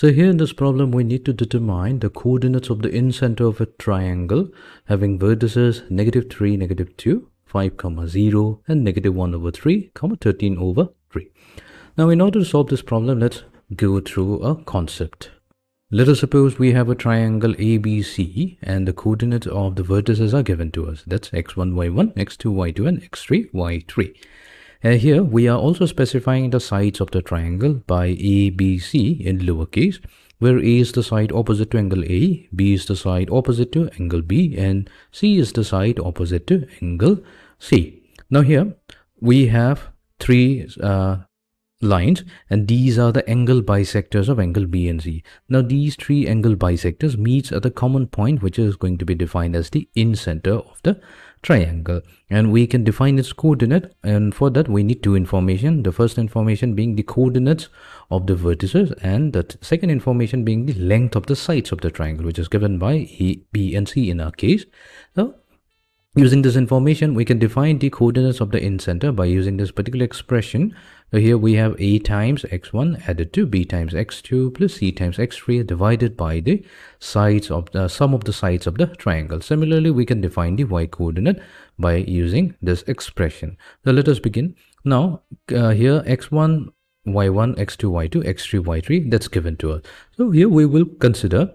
So here in this problem we need to determine the coordinates of the incenter of a triangle having vertices negative 3, negative 2, 5 comma 0 and negative 1 over 3 comma 13 over 3. Now in order to solve this problem let's go through a concept. Let us suppose we have a triangle ABC and the coordinates of the vertices are given to us. That's x1, y1, x2, y2 and x3, y3. Uh, here we are also specifying the sides of the triangle by ABC in lowercase where A is the side opposite to angle A, B is the side opposite to angle B and C is the side opposite to angle C. Now here we have three uh, lines and these are the angle bisectors of angle B and C. Now these three angle bisectors meets at a common point which is going to be defined as the in-center of the triangle and we can define its coordinate and for that we need two information the first information being the coordinates of the vertices and the second information being the length of the sides of the triangle which is given by A, B and C in our case so Using this information, we can define the coordinates of the incenter by using this particular expression. So here we have a times x1 added to b times x2 plus c times x3 divided by the sides of the sum of the sides of the triangle. Similarly, we can define the y coordinate by using this expression. So let us begin. Now uh, here x1, y1, x2, y2, x3, y3 that's given to us. So here we will consider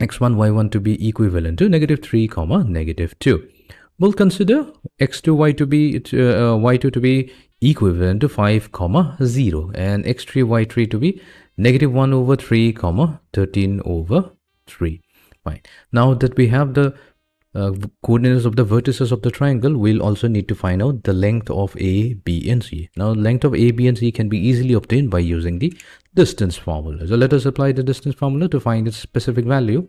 x1, y1 to be equivalent to negative 3 comma negative 2. We'll consider x2, y to be, uh, y2 to be equivalent to 5 comma 0 and x3, y3 to be negative 1 over 3 comma 13 over 3. Fine. Now that we have the uh, coordinates of the vertices of the triangle, we'll also need to find out the length of A, B and C. Now length of A, B and C can be easily obtained by using the distance formula. So let us apply the distance formula to find its specific value.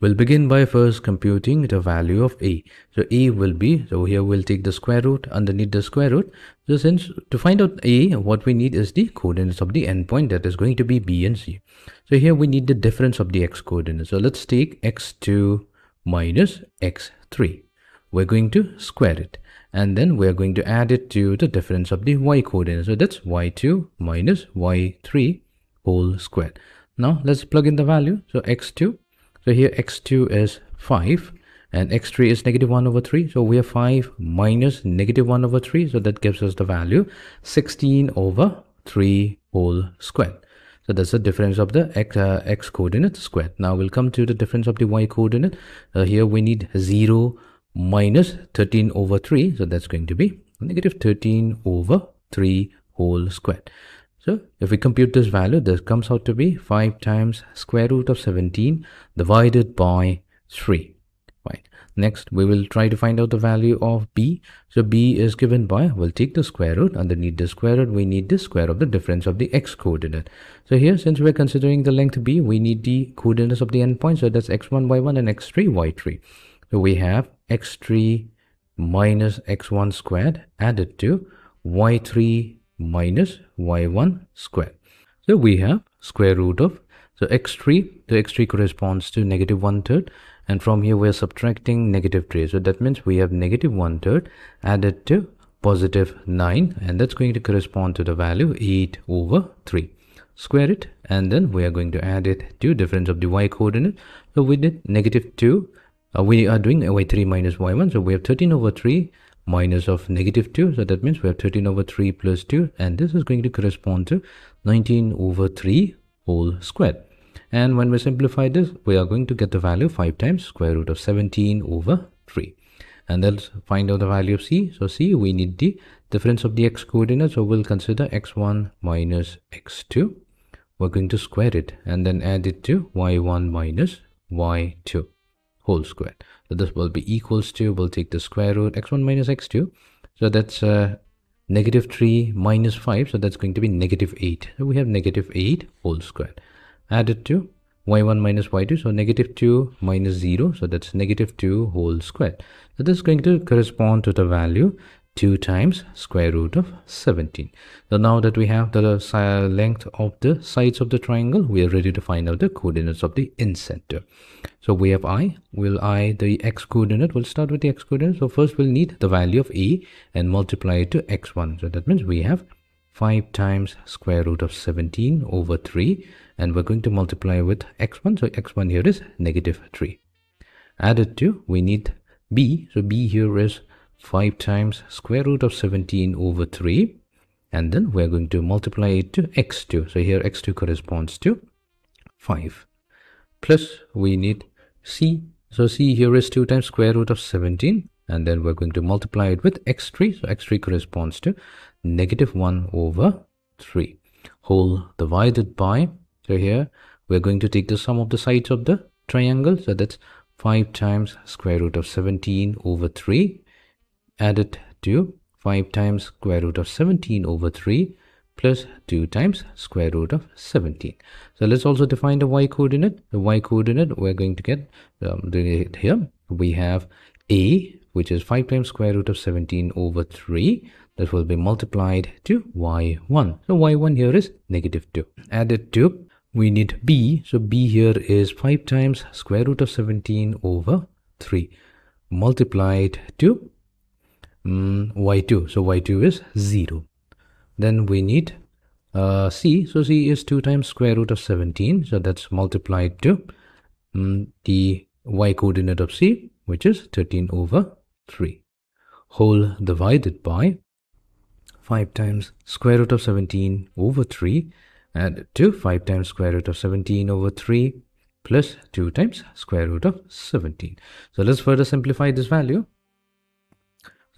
We'll begin by first computing the value of a. So a will be, so here we'll take the square root underneath the square root. So since to find out a, what we need is the coordinates of the endpoint that is going to be b and c. So here we need the difference of the x coordinates. So let's take x2 minus x3. We're going to square it and then we're going to add it to the difference of the y coordinate. So that's y2 minus y3 whole squared. Now let's plug in the value. So x2 so here x2 is 5 and x3 is negative 1 over 3 so we have 5 minus negative 1 over 3 so that gives us the value 16 over 3 whole squared so that's the difference of the x, uh, x coordinate squared now we'll come to the difference of the y coordinate uh, here we need 0 minus 13 over 3 so that's going to be negative 13 over 3 whole squared so if we compute this value, this comes out to be 5 times square root of 17 divided by 3. Right. Next, we will try to find out the value of b. So b is given by, we'll take the square root. Underneath the square root, we need the square of the difference of the x coordinate. So here, since we're considering the length b, we need the coordinates of the endpoint. So that's x1, y1 and x3, y3. So we have x3 minus x1 squared added to y3 minus y1 square. So we have square root of so x3, the x3 corresponds to negative one third and from here we're subtracting negative 3. So that means we have negative one third added to positive 9 and that's going to correspond to the value 8 over 3. Square it and then we are going to add it to difference of the y coordinate. So we did negative 2. Uh, we are doing y3 minus y1 so we have 13 over 3 minus of negative 2 so that means we have 13 over 3 plus 2 and this is going to correspond to 19 over 3 whole squared and when we simplify this we are going to get the value 5 times square root of 17 over 3 and let's find out the value of c so c we need the difference of the x coordinate so we'll consider x1 minus x2 we're going to square it and then add it to y1 minus y2 whole square. So this will be equals to, we'll take the square root x1 minus x2. So that's uh, negative 3 minus 5. So that's going to be negative 8. So we have negative 8 whole square added to y1 minus y2. So negative 2 minus 0. So that's negative 2 whole square. So this is going to correspond to the value 2 times square root of 17 so now that we have the length of the sides of the triangle we are ready to find out the coordinates of the incenter so we have i will i the x coordinate we'll start with the x coordinate so first we'll need the value of e and multiply it to x1 so that means we have 5 times square root of 17 over 3 and we're going to multiply with x1 so x1 here is negative 3 added to we need b so b here is 5 times square root of 17 over 3 and then we're going to multiply it to x2 so here x2 corresponds to 5 plus we need c so c here is 2 times square root of 17 and then we're going to multiply it with x3 so x3 corresponds to negative 1 over 3 whole divided by so here we're going to take the sum of the sides of the triangle so that's 5 times square root of 17 over 3 add it to 5 times square root of 17 over 3 plus 2 times square root of 17. So let's also define the y coordinate. The y coordinate we're going to get um, the, here. We have a which is 5 times square root of 17 over 3 that will be multiplied to y1. So y1 here is negative 2. Added to we need b. So b here is 5 times square root of 17 over 3 multiplied to Mm, y2 so y2 is 0 then we need uh, c so c is 2 times square root of 17 so that's multiplied to mm, the y coordinate of c which is 13 over 3 whole divided by 5 times square root of 17 over 3 and 2 5 times square root of 17 over 3 plus 2 times square root of 17. So let's further simplify this value.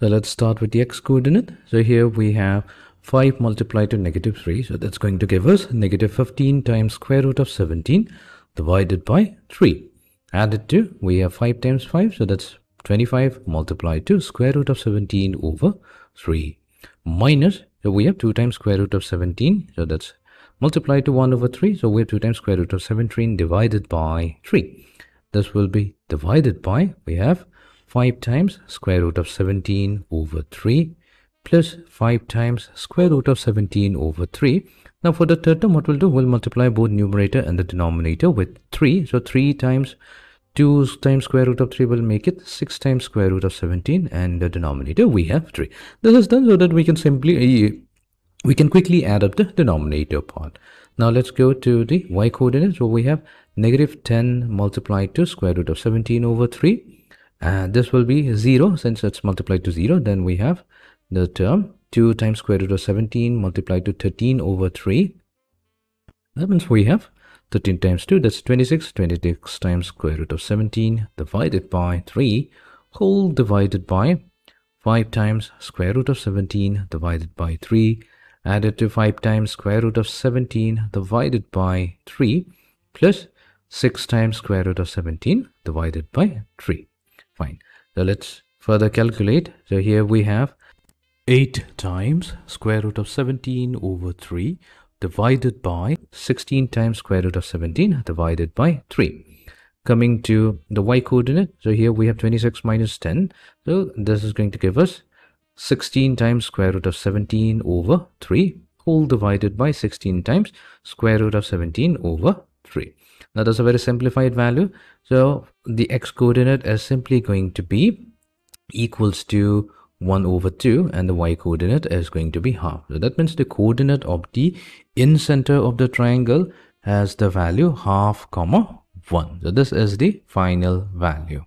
So let's start with the x coordinate. So here we have 5 multiplied to negative 3. So that's going to give us negative 15 times square root of 17 divided by 3. Added to, we have 5 times 5. So that's 25 multiplied to square root of 17 over 3 minus, so we have 2 times square root of 17. So that's multiplied to 1 over 3. So we have 2 times square root of 17 divided by 3. This will be divided by, we have 5 times square root of 17 over 3 plus 5 times square root of 17 over 3. Now for the third term, what we'll do, we'll multiply both numerator and the denominator with 3. So 3 times 2 times square root of 3 will make it 6 times square root of 17 and the denominator we have 3. This is done so that we can simply, uh, we can quickly add up the denominator part. Now let's go to the y coordinate. So we have negative 10 multiplied to square root of 17 over 3 and uh, this will be 0 since it's multiplied to 0 then we have the term 2 times square root of 17 multiplied to 13 over 3 that means we have 13 times 2 that's 26 26 times square root of 17 divided by 3 whole divided by 5 times square root of 17 divided by 3 added to 5 times square root of 17 divided by 3 plus 6 times square root of 17 divided by 3 fine so let's further calculate so here we have 8 times square root of 17 over 3 divided by 16 times square root of 17 divided by 3 coming to the y coordinate so here we have 26 minus 10 so this is going to give us 16 times square root of 17 over 3 all divided by 16 times square root of 17 over 3 now that's a very simplified value so the x coordinate is simply going to be equals to 1 over 2 and the y coordinate is going to be half so that means the coordinate of the in center of the triangle has the value half comma 1 so this is the final value